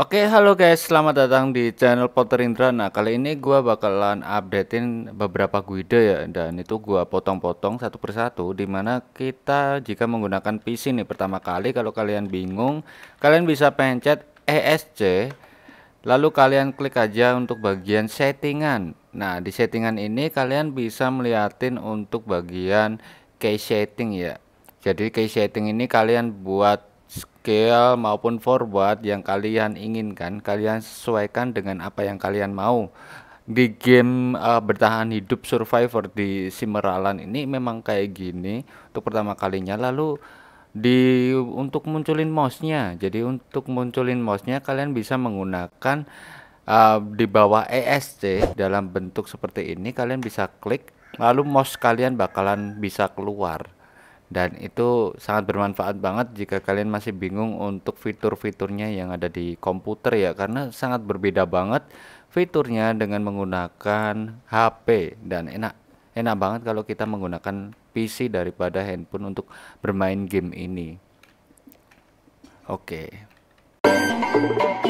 Oke, halo guys, selamat datang di channel Potter Indra. Nah, kali ini gue bakalan updatein beberapa guide ya dan itu gue potong-potong satu persatu dimana kita jika menggunakan PC nih pertama kali kalau kalian bingung, kalian bisa pencet ESC lalu kalian klik aja untuk bagian settingan. Nah, di settingan ini kalian bisa melihatin untuk bagian key setting ya. Jadi key setting ini kalian buat skill maupun forward yang kalian inginkan, kalian sesuaikan dengan apa yang kalian mau. Di game uh, bertahan hidup Survivor di Simeralan ini memang kayak gini untuk pertama kalinya. Lalu di untuk munculin mouse-nya. Jadi untuk munculin mouse-nya kalian bisa menggunakan uh, di bawah ESC dalam bentuk seperti ini kalian bisa klik lalu mouse kalian bakalan bisa keluar dan itu sangat bermanfaat banget jika kalian masih bingung untuk fitur-fiturnya yang ada di komputer ya karena sangat berbeda banget fiturnya dengan menggunakan HP dan enak enak banget kalau kita menggunakan PC daripada handphone untuk bermain game ini. Oke. Okay.